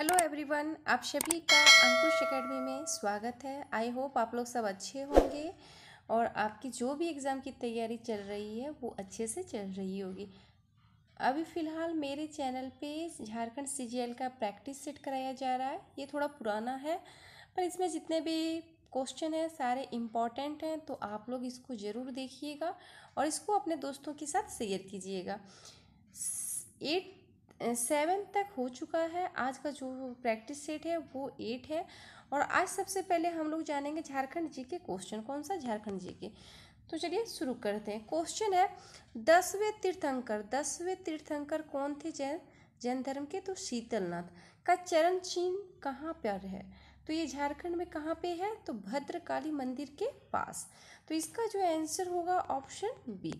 hello everyone आप सभी का अंकुश एकेडमी में स्वागत है आई होप आप लोग सब अच्छे होंगे और आपकी जो भी एग्ज़ाम की तैयारी चल रही है वो अच्छे से चल रही होगी अभी फ़िलहाल मेरे चैनल पे झारखंड सीजीएल का प्रैक्टिस सेट कराया जा रहा है ये थोड़ा पुराना है पर इसमें जितने भी क्वेश्चन हैं सारे इम्पॉर्टेंट हैं तो आप लोग इसको ज़रूर देखिएगा और इसको अपने दोस्तों के साथ शेयर कीजिएगा एट सेवन तक हो चुका है आज का जो प्रैक्टिस सेट है वो एट है और आज सबसे पहले हम लोग जानेंगे झारखंड जी के क्वेश्चन कौन सा झारखंड जी के तो चलिए शुरू करते हैं क्वेश्चन है दसवें तीर्थंकर दसवें तीर्थंकर कौन थे जैन जैन धर्म के तो शीतलनाथ का चरण चिन्ह कहाँ पर है तो ये झारखंड में कहाँ पे है तो भद्रकाली मंदिर के पास तो इसका जो आंसर होगा ऑप्शन बी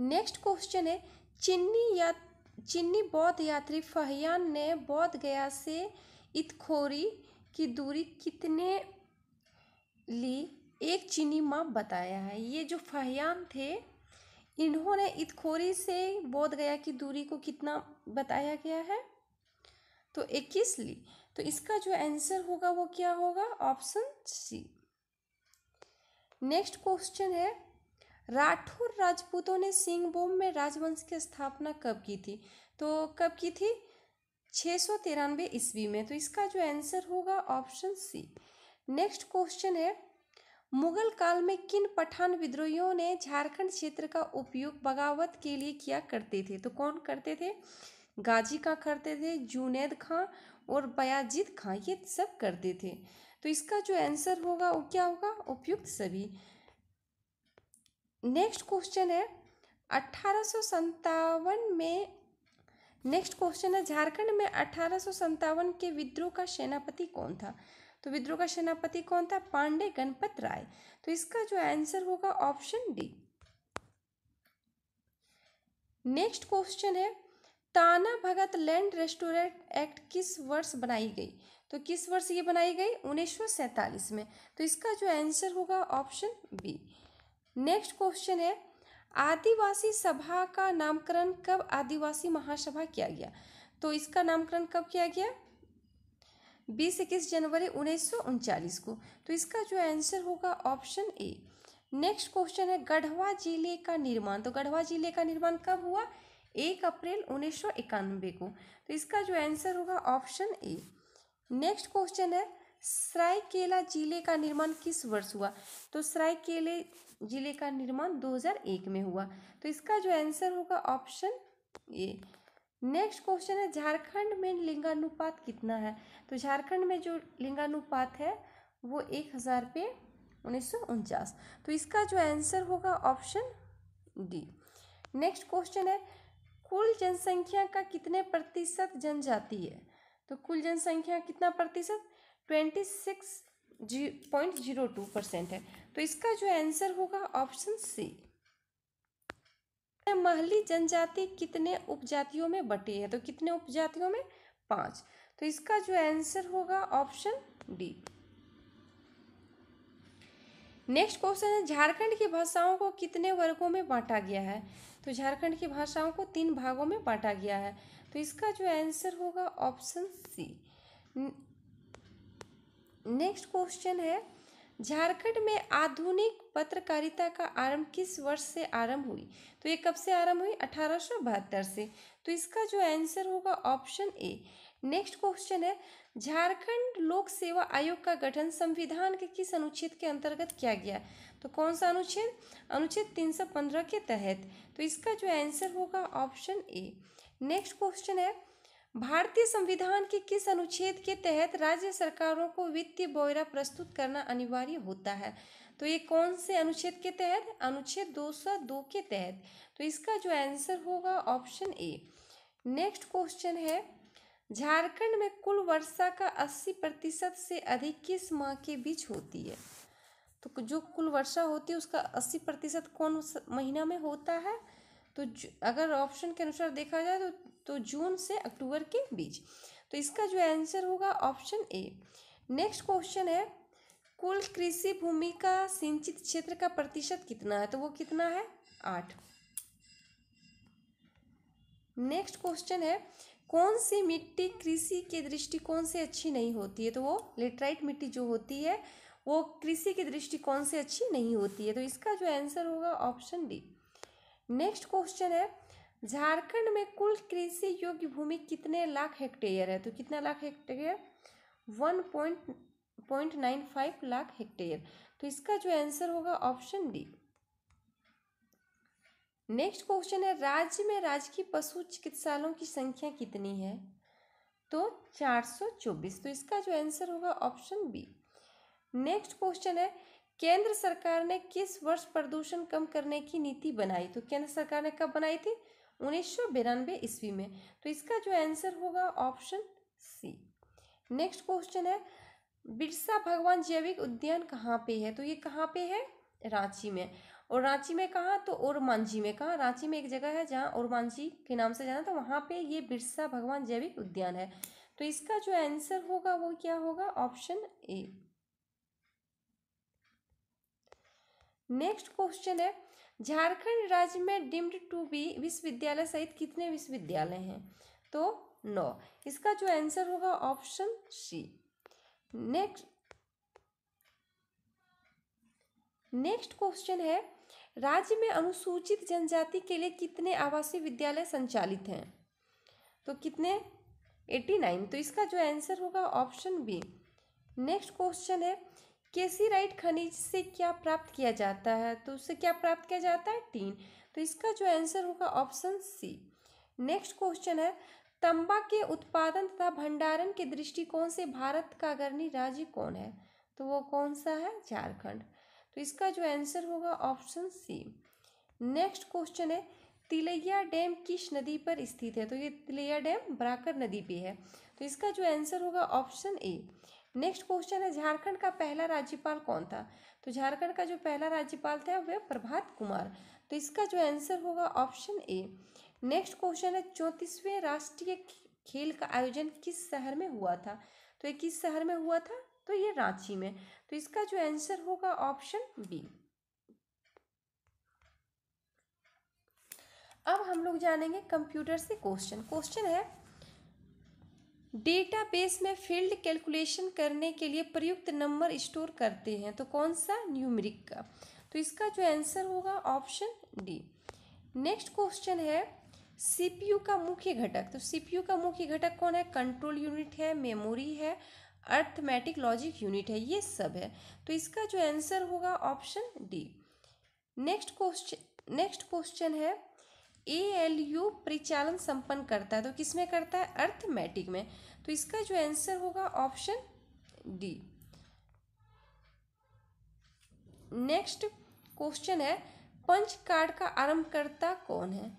नेक्स्ट क्वेश्चन है चिन्नी या चिन्नी बौद्ध यात्री फहयान ने गया से इतखोरी की दूरी कितने ली एक चीनी माप बताया है ये जो फहयान थे इन्होंने इतखोरी से गया की दूरी को कितना बताया गया है तो इक्कीस ली तो इसका जो आंसर होगा वो क्या होगा ऑप्शन सी नेक्स्ट क्वेश्चन है राठौर राजपूतों ने सिंहभूम में राजवंश की स्थापना कब की थी तो कब की थी छः सौ तिरानवे ईस्वी में तो इसका जो आंसर होगा ऑप्शन सी नेक्स्ट क्वेश्चन है मुगल काल में किन पठान विद्रोहियों ने झारखंड क्षेत्र का उपयोग बगावत के लिए किया करते थे तो कौन करते थे गाजी खां करते थे जुनेद खां और बयाजिद खां ये सब करते थे तो इसका जो आंसर होगा वो क्या होगा उपयुक्त सभी नेक्स्ट क्वेश्चन है अठारह में नेक्स्ट क्वेश्चन है झारखंड में अठारह के विद्रोह का सेनापति कौन था तो विद्रोह का सेनापति कौन था पांडे गणपत राय तो इसका जो आंसर होगा ऑप्शन डी नेक्स्ट क्वेश्चन है ताना भगत लैंड रेस्टोरेंट एक्ट किस वर्ष बनाई गई तो किस वर्ष ये बनाई गई उन्नीस में तो इसका जो आंसर होगा ऑप्शन बी नेक्स्ट क्वेश्चन है आदिवासी सभा का नामकरण कब आदिवासी महासभा किया गया तो इसका नामकरण कब किया गया बीस इक्कीस जनवरी उन्नीस को तो इसका जो आंसर होगा ऑप्शन ए नेक्स्ट क्वेश्चन है गढ़वा जिले का निर्माण तो गढ़वा जिले का निर्माण कब हुआ एक अप्रैल उन्नीस को तो इसका जो आंसर होगा ऑप्शन ए नेक्स्ट क्वेश्चन है सरायकेला जिले का निर्माण किस वर्ष हुआ तो सरायकेले जिले का निर्माण 2001 में हुआ तो इसका जो आंसर होगा ऑप्शन ए नेक्स्ट क्वेश्चन है झारखंड में लिंगानुपात कितना है तो झारखंड में जो लिंगानुपात है वो एक हज़ार पे उन्नीस तो इसका जो आंसर होगा ऑप्शन डी नेक्स्ट क्वेश्चन है कुल जनसंख्या का कितने प्रतिशत जनजाति है तो कुल जनसंख्या कितना प्रतिशत twenty six point zero two percent है तो इसका जो आंसर होगा ऑप्शन सी तो महली जनजाति कितने उपजातियों में बटी है तो कितने उपजातियों में पांच तो इसका जो आंसर होगा ऑप्शन डी नेक्स्ट क्वेश्चन है झारखंड की भाषाओं को कितने वर्गों में बांटा गया है तो झारखंड की भाषाओं को तीन भागों में बांटा गया है तो इसका जो आंसर होगा ऑप्शन सी नेक्स्ट क्वेश्चन है झारखंड में आधुनिक पत्रकारिता का आरंभ किस वर्ष से आरंभ हुई तो ये कब से आरंभ हुई अठारह से तो इसका जो आंसर होगा ऑप्शन ए नेक्स्ट क्वेश्चन है झारखंड लोक सेवा आयोग का गठन संविधान के किस अनुच्छेद के अंतर्गत किया गया तो कौन सा अनुच्छेद अनुच्छेद 315 के तहत तो इसका जो आंसर होगा ऑप्शन ए नेक्स्ट क्वेश्चन है भारतीय संविधान के किस अनुच्छेद के तहत राज्य सरकारों को वित्तीय ब्यौरा प्रस्तुत करना अनिवार्य होता है तो ये कौन से अनुच्छेद के तहत अनुच्छेद दो सौ दो के तहत तो इसका जो आंसर होगा ऑप्शन ए नेक्स्ट क्वेश्चन है झारखंड में कुल वर्षा का 80 प्रतिशत से अधिक किस माह के बीच होती है तो जो कुल वर्षा होती है उसका 80 प्रतिशत कौन महीना में होता है तो अगर ऑप्शन के अनुसार देखा जाए तो तो जून से अक्टूबर के बीच तो इसका जो आंसर होगा ऑप्शन ए नेक्स्ट क्वेश्चन है कुल कृषि भूमि का सिंचित क्षेत्र का प्रतिशत कितना है तो वो कितना है आठ नेक्स्ट क्वेश्चन है कौन सी मिट्टी कृषि के दृष्टिकोण से अच्छी नहीं होती है तो वो लेटराइट मिट्टी जो होती है वो कृषि के दृष्टिकोण से अच्छी नहीं होती है तो इसका जो आंसर होगा ऑप्शन डी नेक्स्ट क्वेश्चन है झारखंड में कुल कृषि योग्य भूमि कितने लाख हेक्टेयर है तो कितना lakh hectare one point point nine five lakh hectare तो इसका जो आंसर होगा ऑप्शन डी नेक्स्ट क्वेश्चन है राज्य में राजकीय पशु चिकित्सालयों की संख्या कितनी है तो चार सौ चौबीस तो इसका जो आंसर होगा ऑप्शन बी नेक्स्ट क्वेश्चन है केंद्र सरकार ने किस वर्ष प्रदूषण कम करने की नीति बनाई तो केंद्र सरकार ने कब बनाई थी उन्नीस सौ बिरानवे ईस्वी में तो इसका जो आंसर होगा ऑप्शन सी नेक्स्ट क्वेश्चन है बिरसा भगवान जैविक उद्यान कहाँ पे है तो ये कहाँ पे है रांची में और रांची में कहा तो और मांझी में कहा रांची में एक जगह है जहाँ मांझी के नाम से जाना था वहाँ पे ये बिरसा भगवान जैविक उद्यान है तो इसका जो आंसर होगा वो क्या होगा ऑप्शन ए नेक्स्ट क्वेश्चन है झारखंड राज्य में डीम्ड टू बी विश्वविद्यालय सहित कितने विश्वविद्यालय हैं तो नौ इसका जो आंसर होगा option C next next question है राज्य में अनुसूचित जनजाति के लिए कितने आवासीय विद्यालय संचालित हैं तो कितने एटी नाइन तो इसका जो आंसर होगा ऑप्शन बी नेक्स्ट क्वेश्चन है केसीराइट खनिज से क्या प्राप्त किया जाता है तो उससे क्या प्राप्त किया जाता है टीन तो इसका जो आंसर होगा ऑप्शन सी नेक्स्ट क्वेश्चन है तंबा के उत्पादन तथा भंडारण के दृष्टिकोण से भारत का अग्रणी राज्य कौन है तो वो कौन सा है झारखंड तो इसका जो आंसर होगा ऑप्शन सी नेक्स्ट क्वेश्चन है तिलैया डैम किस नदी पर स्थित है तो ये तिलैया डैम बराकर नदी पे है तो इसका जो आंसर होगा ऑप्शन ए नेक्स्ट क्वेश्चन है झारखंड का पहला राज्यपाल कौन था तो झारखंड का जो पहला राज्यपाल था वह प्रभात कुमार तो इसका जो आंसर होगा ऑप्शन ए नेक्स्ट क्वेश्चन है चौंतीसवें राष्ट्रीय खेल का आयोजन किस शहर में हुआ था तो ये किस शहर में हुआ था तो ये रांची में तो इसका जो आंसर होगा ऑप्शन बी अब हम लोग जानेंगे कंप्यूटर से क्वेश्चन क्वेश्चन है डेटाबेस में फील्ड कैलकुलेशन करने के लिए प्रयुक्त नंबर स्टोर करते हैं तो कौन सा न्यूमरिक का तो इसका जो आंसर होगा ऑप्शन डी नेक्स्ट क्वेश्चन है सीपीयू का मुख्य घटक तो सीपीयू का मुख्य घटक कौन है कंट्रोल यूनिट है मेमोरी है अर्थमेटिक लॉजिक यूनिट है ये सब है तो इसका जो आंसर होगा option D next question next question है ए एल यू परिचालन संपन्न करता है तो किस में करता है अर्थमेटिक में तो इसका जो आंसर होगा ऑप्शन डी नेक्स्ट क्वेश्चन है पंच कार्ड का आरंभकर्ता कौन है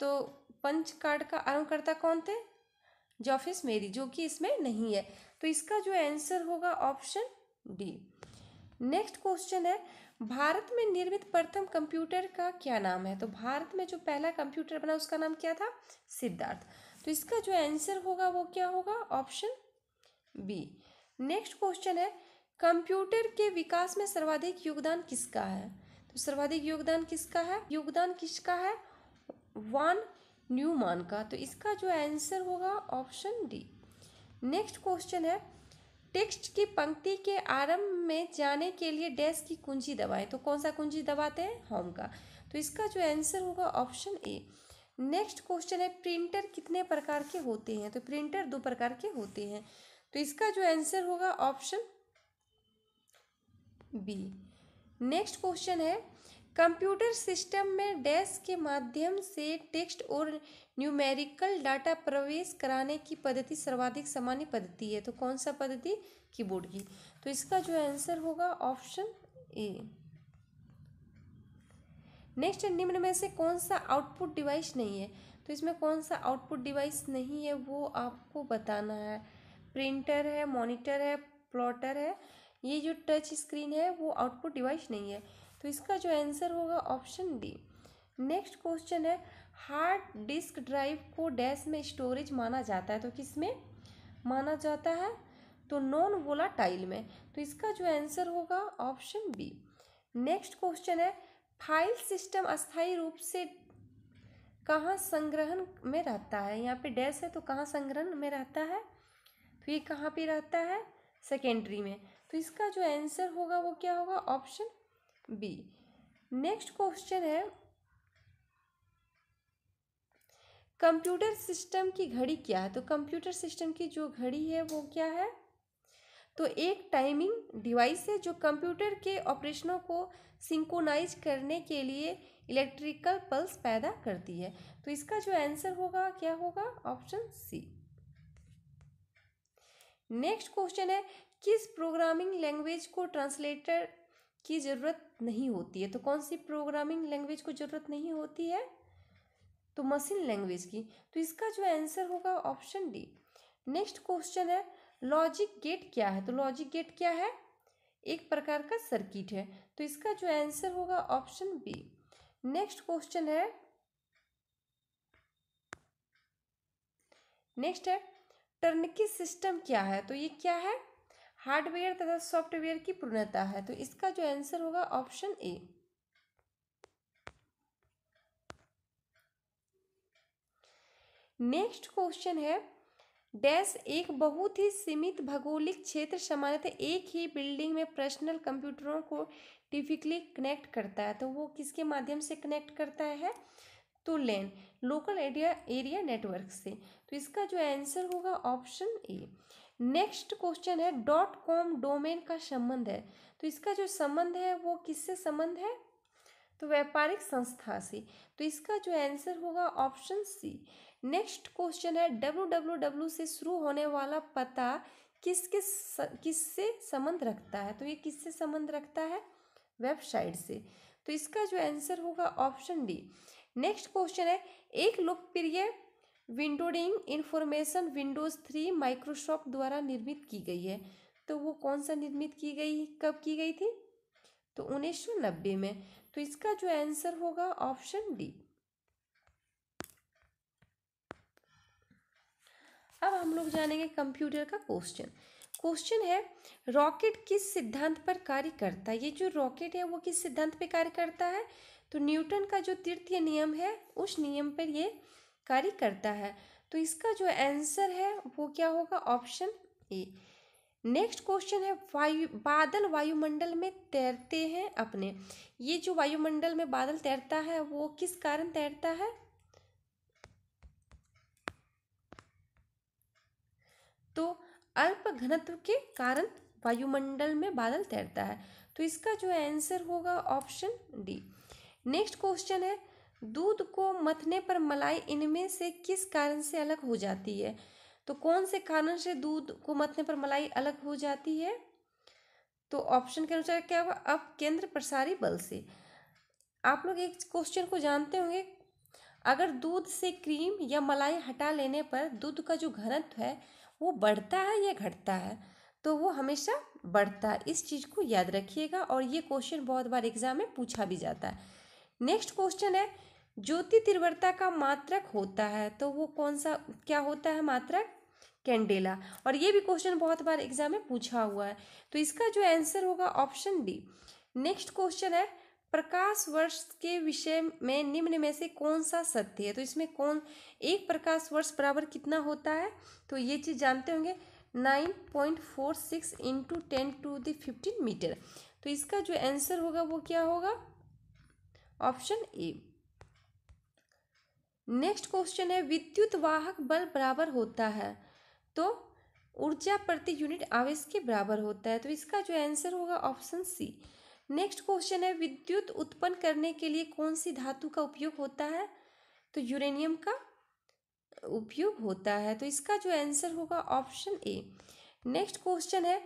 तो पंच कार्ड का आरंभकर्ता कौन थे जॉफिस मेरी जो कि इसमें नहीं है तो इसका जो आंसर होगा ऑप्शन डी नेक्स्ट क्वेश्चन है भारत में निर्मित प्रथम कंप्यूटर का क्या नाम है तो भारत में जो पहला कंप्यूटर बना उसका नाम क्या था सिद्धार्थ तो इसका जो आंसर होगा वो क्या होगा ऑप्शन बी नेक्स्ट क्वेश्चन है कंप्यूटर के विकास में सर्वाधिक योगदान किसका है तो सर्वाधिक योगदान किसका है योगदान किसका है वन न्यूमान का तो इसका जो आंसर होगा ऑप्शन डी नेक्स्ट क्वेश्चन है टेक्स्ट की पंक्ति के आरंभ में जाने के लिए डैश की कुंजी दबाएं तो कौन सा कुंजी दबाते हैं होम का तो इसका जो आंसर होगा ऑप्शन ए नेक्स्ट क्वेश्चन है प्रिंटर कितने प्रकार के होते हैं तो प्रिंटर दो प्रकार के होते हैं तो इसका जो आंसर होगा ऑप्शन बी नेक्स्ट क्वेश्चन है कंप्यूटर सिस्टम में डैश के माध्यम से टेक्स्ट और न्यूमेरिकल डाटा प्रवेश कराने की पद्धति सर्वाधिक सामान्य पद्धति है तो कौन सा पद्धति कीबोर्ड की तो इसका जो आंसर होगा ऑप्शन ए नेक्स्ट निम्न में से कौन सा आउटपुट डिवाइस नहीं है तो इसमें कौन सा आउटपुट डिवाइस नहीं है वो आपको बताना है प्रिंटर है मॉनिटर है प्लॉटर है ये जो टच स्क्रीन है वो आउटपुट डिवाइस नहीं है तो इसका जो आंसर होगा ऑप्शन डी नेक्स्ट क्वेश्चन है हार्ड डिस्क ड्राइव को डैश में स्टोरेज माना जाता है तो किस में माना जाता है तो नॉन वोलाटाइल में तो इसका जो आंसर होगा ऑप्शन बी नेक्स्ट क्वेश्चन है फाइल सिस्टम अस्थाई रूप से कहाँ संग्रहण में रहता है यहाँ पे डैश है तो कहाँ संग्रहण में रहता है तो ये कहाँ पे रहता है सेकेंडरी में तो इसका जो आंसर होगा वो क्या होगा ऑप्शन बी नेक्स्ट क्वेश्चन है कंप्यूटर सिस्टम की घड़ी क्या है तो कंप्यूटर सिस्टम की जो घड़ी है वो क्या है तो एक टाइमिंग डिवाइस है जो कंप्यूटर के ऑपरेशनों को सिंकोनाइज करने के लिए इलेक्ट्रिकल पल्स पैदा करती है तो इसका जो आंसर होगा क्या होगा ऑप्शन सी नेक्स्ट क्वेश्चन है किस प्रोग्रामिंग लैंग्वेज को ट्रांसलेटर की ज़रूरत नहीं होती है तो कौन सी प्रोग्रामिंग लैंग्वेज को ज़रूरत नहीं होती है तो मशीन लैंग्वेज की तो इसका जो आंसर होगा ऑप्शन डी नेक्स्ट क्वेश्चन है लॉजिक गेट क्या है तो लॉजिक गेट क्या है एक प्रकार का सर्किट है तो इसका जो आंसर होगा ऑप्शन बी नेक्स्ट क्वेश्चन है नेक्स्ट है टर्नकी सिस्टम क्या है तो ये क्या है हार्डवेयर तथा सॉफ्टवेयर की पूर्णता है तो इसका जो आंसर होगा ऑप्शन ए नेक्स्ट क्वेश्चन है डैश एक बहुत ही सीमित भौगोलिक क्षेत्र सामान्यतः एक ही बिल्डिंग में पर्सनल कंप्यूटरों को टिपिकली कनेक्ट करता है तो वो किसके माध्यम से कनेक्ट करता है तो LAN local area area network से तो इसका जो आंसर होगा ऑप्शन ए नेक्स्ट क्वेश्चन है डॉट कॉम डोमेन का संबंध है तो इसका जो संबंध है वो किससे संबंध है तो व्यापारिक संस्था से तो इसका जो आंसर होगा ऑप्शन सी नेक्स्ट क्वेश्चन है डब्लू डब्लू डब्लू से शुरू होने वाला पता किस किस किससे संबंध रखता है तो ये किससे संबंध रखता है वेबसाइट से तो इसका जो आंसर होगा ऑप्शन डी नेक्स्ट क्वेश्चन है एक लोकप्रिय windowing information Windows three Microsoft द्वारा निर्मित की गई है तो वो कौन सा निर्मित की गई कब की गई थी तो उन्नीस सौ नब्बे में तो इसका जो आंसर होगा ऑप्शन डी अब हम लोग जानेंगे कंप्यूटर का क्वेश्चन क्वेश्चन है रॉकेट किस सिद्धांत पर कार्य करता है ये जो रॉकेट है वो किस सिद्धांत पे कार्य करता है तो न्यूटन का जो तृतीय नियम है उस नियम पर ये कार्य करता है तो इसका जो आंसर है वो क्या होगा ऑप्शन ए नेक्स्ट क्वेश्चन है वायु बादल वायुमंडल में तैरते हैं अपने ये जो वायुमंडल में बादल तैरता है वो किस कारण तैरता है तो अल्प घनत्व के कारण वायुमंडल में बादल तैरता है तो इसका जो आंसर होगा ऑप्शन डी नेक्स्ट क्वेश्चन है दूध को मथने पर मलाई इनमें से किस कारण से अलग हो जाती है तो कौन से कारण से दूध को मथने पर मलाई अलग हो जाती है तो ऑप्शन के अनुसार क्या हुआ अब केंद्र प्रसारी बल से आप लोग एक क्वेश्चन को जानते होंगे अगर दूध से क्रीम या मलाई हटा लेने पर दूध का जो घनत्व है वो बढ़ता है या घटता है तो वो हमेशा बढ़ता है इस चीज़ को याद रखिएगा और ये क्वेश्चन बहुत बार एग्जाम में पूछा भी जाता है नेक्स्ट क्वेश्चन है ज्योति तीव्रता का मात्रक होता है तो वो कौन सा क्या होता है मात्रक कैंडेला और ये भी क्वेश्चन बहुत बार एग्जाम में पूछा हुआ है तो इसका जो आंसर होगा ऑप्शन डी नेक्स्ट क्वेश्चन है प्रकाश वर्ष के विषय में निम्न में से कौन सा सत्य है तो इसमें कौन एक प्रकाश वर्ष बराबर कितना होता है तो ये चीज़ जानते होंगे nine point four six into ten to the fifteen metre तो इसका जो आंसर होगा वो क्या होगा ऑप्शन ए नेक्स्ट क्वेश्चन है विद्युत वाहक बल बराबर होता है तो ऊर्जा प्रति यूनिट आवेश के बराबर होता है तो इसका जो आंसर होगा ऑप्शन सी नेक्स्ट क्वेश्चन है विद्युत उत्पन्न करने के लिए कौन सी धातु का उपयोग होता है तो यूरेनियम का उपयोग होता है तो इसका जो आंसर होगा ऑप्शन ए नेक्स्ट क्वेश्चन है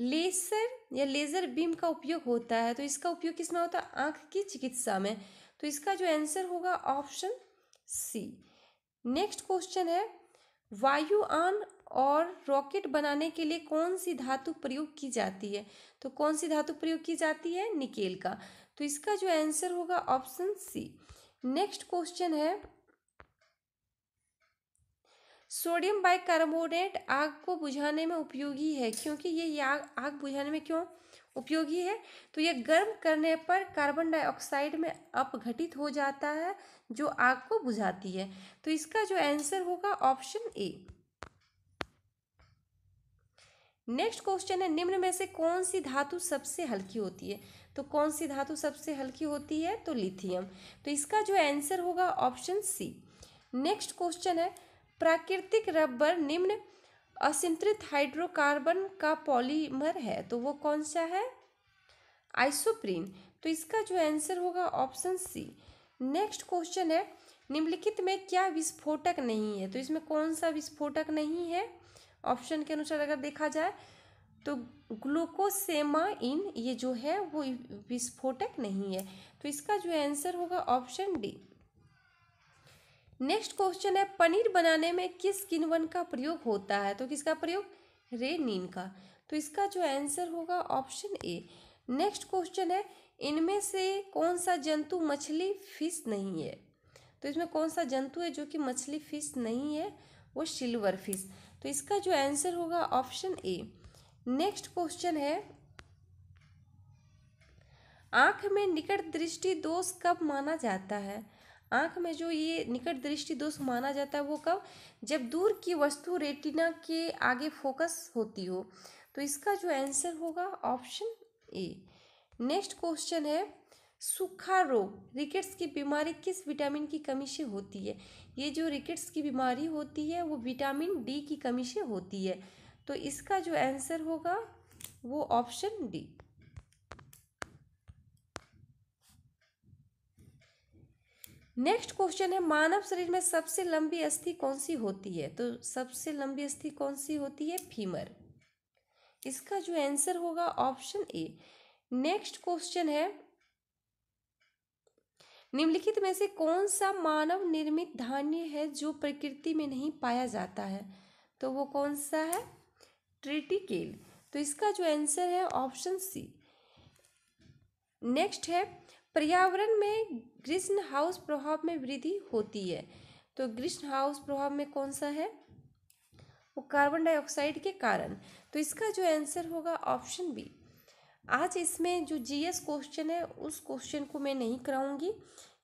लेसर या लेज़र बीम का उपयोग होता है तो इसका उपयोग किस में होता है आँख की चिकित्सा में तो इसका जो आंसर होगा ऑप्शन सी नेक्स्ट क्वेश्चन है वायुआन और रॉकेट बनाने के लिए कौन सी धातु प्रयोग की जाती है तो कौन सी धातु प्रयोग की जाती है निकेल का तो इसका जो आंसर होगा ऑप्शन सी नेक्स्ट क्वेश्चन है सोडियम बाइकार्बोनेट आग को बुझाने में उपयोगी है क्योंकि ये आग आग बुझाने में क्यों उपयोगी है तो ये गर्म करने पर कार्बन डाइऑक्साइड में अपघटित हो जाता है जो आग को बुझाती है तो इसका जो आंसर होगा ऑप्शन ए नेक्स्ट क्वेश्चन है निम्न में से कौन सी धातु सबसे हल्की होती है तो कौन सी धातु सबसे हल्की होती है तो लिथियम तो इसका जो आंसर होगा ऑप्शन सी नेक्स्ट क्वेश्चन है प्राकृतिक रबर निम्न असिंत्रित हाइड्रोकार्बन का पॉलीमर है तो वो कौन सा है आइसोप्रीन तो इसका जो आंसर होगा ऑप्शन सी नेक्स्ट क्वेश्चन है निम्नलिखित में क्या विस्फोटक नहीं है तो इसमें कौन सा विस्फोटक नहीं है ऑप्शन के अनुसार अगर देखा जाए तो ग्लूकोसेमा इन ये जो है वो विस्फोटक नहीं है तो इसका जो आंसर होगा ऑप्शन डी नेक्स्ट क्वेश्चन है पनीर बनाने में किस किनवन का प्रयोग होता है तो किसका प्रयोग रेनिन का तो इसका जो आंसर होगा ऑप्शन ए नेक्स्ट क्वेश्चन है इनमें से कौन सा जंतु मछली फिश नहीं है तो इसमें कौन सा जंतु है जो कि मछली फिश नहीं है वो सिल्वर फिश तो इसका जो आंसर होगा ऑप्शन ए नेक्स्ट क्वेश्चन है आंख में निकट दृष्टि दोष कब माना जाता है आँख में जो ये निकट दृष्टि दोष माना जाता है वो कब जब दूर की वस्तु रेटिना के आगे फोकस होती हो तो इसका जो आंसर होगा ऑप्शन ए नेक्स्ट क्वेश्चन है सूखा रोग रिकेट्स की बीमारी किस विटामिन की कमी से होती है ये जो रिकेट्स की बीमारी होती है वो विटामिन डी की कमी से होती है तो इसका जो आंसर होगा वो ऑप्शन डी नेक्स्ट क्वेश्चन है मानव शरीर में सबसे लंबी अस्थि कौन सी होती है तो सबसे लंबी अस्थि कौन सी होती है फीमर इसका जो आंसर होगा ऑप्शन ए नेक्स्ट क्वेश्चन है निम्नलिखित में से कौन सा मानव निर्मित धान्य है जो प्रकृति में नहीं पाया जाता है तो वो कौन सा है ट्रिटिकेल तो इसका जो आंसर है ऑप्शन सी नेक्स्ट है पर्यावरण में ग्रीष्म हाउस प्रभाव में वृद्धि होती है तो ग्रीष्म हाउस प्रभाव में कौन सा है वो कार्बन डाइऑक्साइड के कारण तो इसका जो आंसर होगा ऑप्शन बी आज इसमें जो जीएस क्वेश्चन है उस क्वेश्चन को मैं नहीं कराऊंगी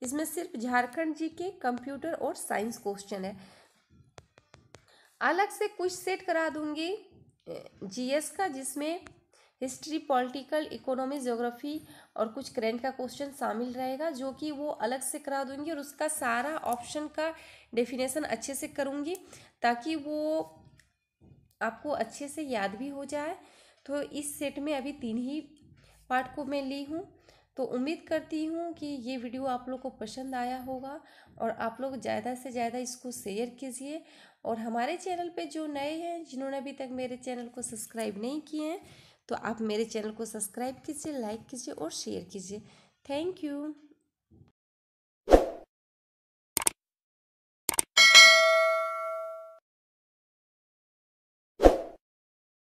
इसमें सिर्फ झारखंड जी के कंप्यूटर और साइंस क्वेश्चन है अलग से कुछ सेट करा दूंगी जीएस का जिसमें हिस्ट्री पॉलिटिकल इकोनॉमी ज्योग्राफी और कुछ करेंट का क्वेश्चन शामिल रहेगा जो कि वो अलग से करा दूंगी और उसका सारा ऑप्शन का डेफिनेशन अच्छे से करूँगी ताकि वो आपको अच्छे से याद भी हो जाए तो इस सेट में अभी तीन ही पार्ट को मैं ली हूँ तो उम्मीद करती हूँ कि ये वीडियो आप लोग को पसंद आया होगा और आप लोग ज़्यादा से ज़्यादा इसको शेयर कीजिए और हमारे चैनल पे जो नए हैं जिन्होंने अभी तक मेरे चैनल को सब्सक्राइब नहीं किए हैं तो आप मेरे चैनल को सब्सक्राइब कीजिए लाइक कीजिए और शेयर कीजिए थैंक यू